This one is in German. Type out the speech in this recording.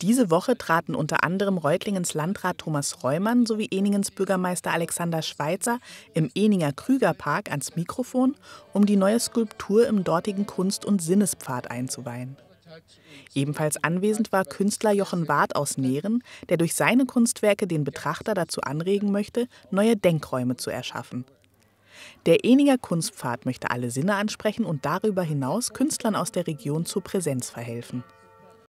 Diese Woche traten unter anderem Reutlingens Landrat Thomas Reumann sowie Eningens Bürgermeister Alexander Schweitzer im Eninger Krügerpark ans Mikrofon, um die neue Skulptur im dortigen Kunst- und Sinnespfad einzuweihen. Ebenfalls anwesend war Künstler Jochen Ward aus Nähren, der durch seine Kunstwerke den Betrachter dazu anregen möchte, neue Denkräume zu erschaffen. Der Eninger Kunstpfad möchte alle Sinne ansprechen und darüber hinaus Künstlern aus der Region zur Präsenz verhelfen.